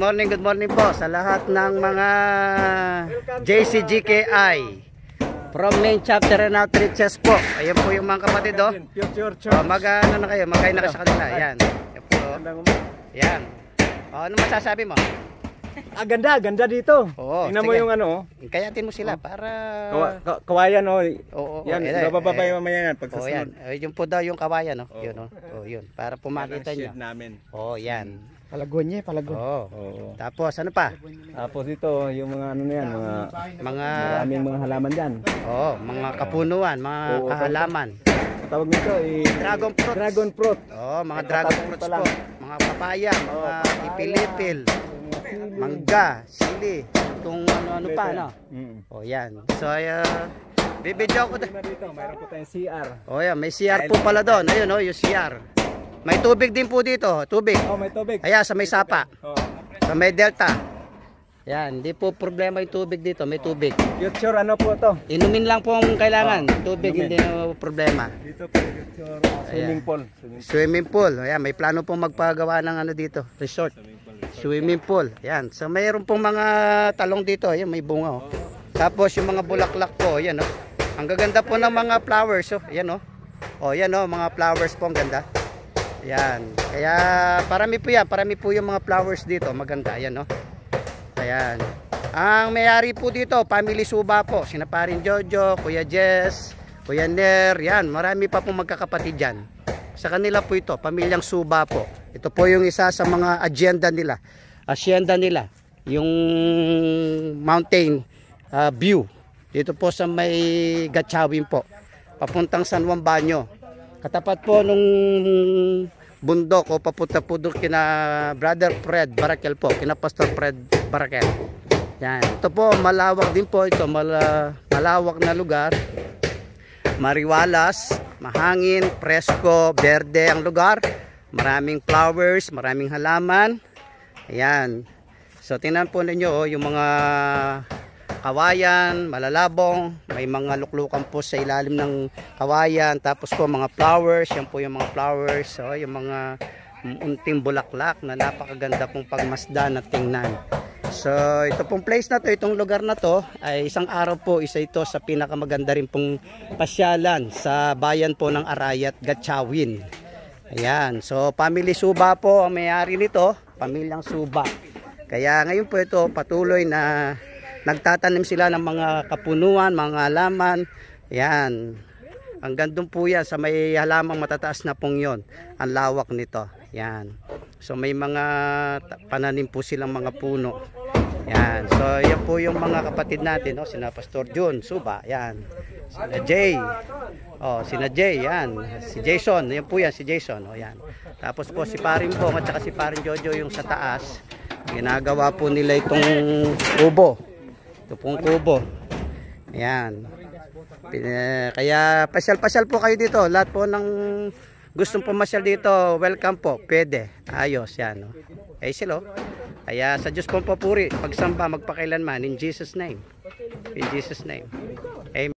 Morning, good morning po sa lahat ng mga JCGKI from main chapter and outreach chess po. Ayan po yung mga kapatid oh. oh mag ano na kayo, magkain na kayo sa kanila. Ayan. Ayan Ayan. Oh, ano masasabi mo? Ah, ganda, ganda dito. Oo, Tingnan mo yung ano. Oh. Kayatin mo sila para... Kawa, ka- kawayan, oh. Oo, oo, yan, eh, bababa pa eh, yung mamaya yan. Pagsasunod. Oh, yan. Eh, Yun po daw yung kawayan, no? Oh. Oo. Yun, oh. oh, yun. Para pumakita nyo. namin. Oh, yan. Palagonye, eh, palagon. Oh. Oo. Tapos, ano pa? Tapos ito, yung mga ano na yan, mga Mga, maraming mga halaman dyan. oh, mga kapunuan, mga Oo, kahalaman. Tawag nito, eh, Dragon fruit. Dragon fruit. Oh, mga dragon Tatabong fruits po. Mga papaya, mga ipilipil mangga, sili, itong ano-ano pa, no? Mm. O, oh, yan. So, ay, uh, bibidyo ko. Dito, mayroon po tayong CR. O, oh, yan. May CR po pala doon. Ayun, o, oh, yung CR. May tubig din po dito. Oh, tubig. O, may tubig. Ayan, sa may sapa. O. Sa may delta. Yan, hindi po problema yung tubig dito. May tubig. Future, ano po to? Inumin lang po ang kailangan. Tubig, hindi na problema. Dito po, future, swimming pool. Swimming pool. Ayan, may plano pong magpagawa ng ano dito. Resort. Swimming pool. Yan. So mayroon pong mga talong dito. Ayan, may bunga oh. Tapos yung mga bulaklak po, ayan oh. Ang gaganda po ng mga flowers oh. Ayan oh. Oh, ayan oh, mga flowers po ang ganda. Ayan. Kaya parami po yan, parami po yung mga flowers dito. Maganda, ayan oh. Ayan. Ang may-ari po dito, family Suba po. Sina parin Jojo, Kuya Jess, Kuya Ner, yan. Marami pa pong magkakapatid diyan. Sa kanila po ito, pamilyang Suba po. Ito po yung isa sa mga agenda nila. Asyenda nila, yung mountain uh, view. Dito po sa may Gatchawin po. Papuntang San Juan Banyo. Katapat po nung bundok o papunta po doon kina Brother Fred Barakel po. Kina Pastor Fred Barakel. Yan. Ito po, malawak din po ito. Mala, malawak na lugar. Mariwalas, mahangin, presko, berde ang lugar. Maraming flowers, maraming halaman. Ayan. So tingnan po ninyo oh, yung mga kawayan, malalabong, may mga luklukan po sa ilalim ng kawayan, tapos po mga flowers, yan po yung mga flowers, so, oh, yung mga unting bulaklak na napakaganda pong pagmasdan at tingnan. So ito pong place na to, itong lugar na to ay isang araw po isa ito sa pinakamaganda rin pong pasyalan sa bayan po ng Arayat, Gatchawin. Ayan, so family Suba po ang may-ari nito, pamilyang Suba. Kaya ngayon po ito patuloy na nagtatanim sila ng mga kapunuan, mga halaman. Ayan, ang gandong po yan sa may halamang matataas na pong yon, ang lawak nito. Ayan, so may mga pananim po silang mga puno. Yan. So, yan po yung mga kapatid natin, no? Sina Pastor Jun, Suba, yan. Sina Jay. Oh, sina Jay, yan. Si Jason, yan po yan, si Jason, oh, yan. Tapos po si Paring po, at saka si Paring Jojo yung sa taas. Ginagawa po nila itong kubo. Ito pong kubo. Yan. Kaya pasyal-pasyal po kayo dito. Lahat po ng gustong pumasyal dito, welcome po. Pwede. Ayos yan. No? Ay eh, silo. Oh. Kaya sa Diyos pong papuri, pagsamba, magpakailanman. In Jesus name. In Jesus name. Amen.